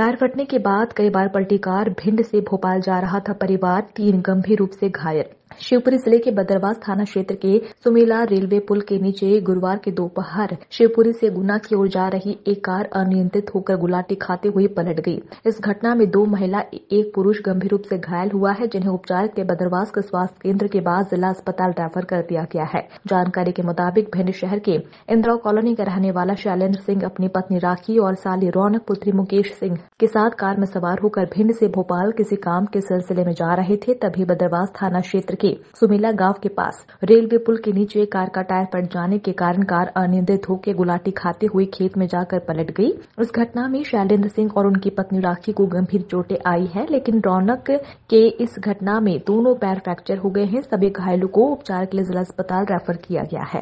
पैर फटने के बाद कई बार पलटी कार भिंड से भोपाल जा रहा था परिवार तीन गंभीर रूप से घायल शिवपुरी जिले के बदरवास थाना क्षेत्र के सुमेला रेलवे पुल के नीचे गुरुवार के दोपहर शिवपुरी से गुना की ओर जा रही एक कार अनियंत्रित होकर गुलाटी खाते हुए पलट गई इस घटना में दो महिला एक पुरुष गंभीर रूप से घायल हुआ है जिन्हें उपचार के बदरवास के स्वास्थ्य केंद्र के बाद जिला अस्पताल रेफर कर दिया गया है जानकारी के मुताबिक भिंड शहर के इंदिरा कॉलोनी का रहने वाला शैलेन्द्र सिंह अपनी पत्नी राखी और साली रौनक पुत्री मुकेश सिंह के साथ कार में सवार होकर भिंड से भोपाल किसी काम के सिलसिले में जा रहे थे तभी बदरवास थाना क्षेत्र के सुमेला गांव के पास रेलवे पुल के नीचे कार का टायर पट जाने के कारण कार अनियंत्रित होकर गुलाटी खाते हुए खेत में जाकर पलट गई इस घटना में शैलेंद्र सिंह और उनकी पत्नी राखी को गंभीर चोटें आई है लेकिन रौनक के इस घटना में दोनों पैर फ्रैक्चर हो गए हैं सभी घायलों को उपचार के लिए जिला अस्पताल रेफर किया गया है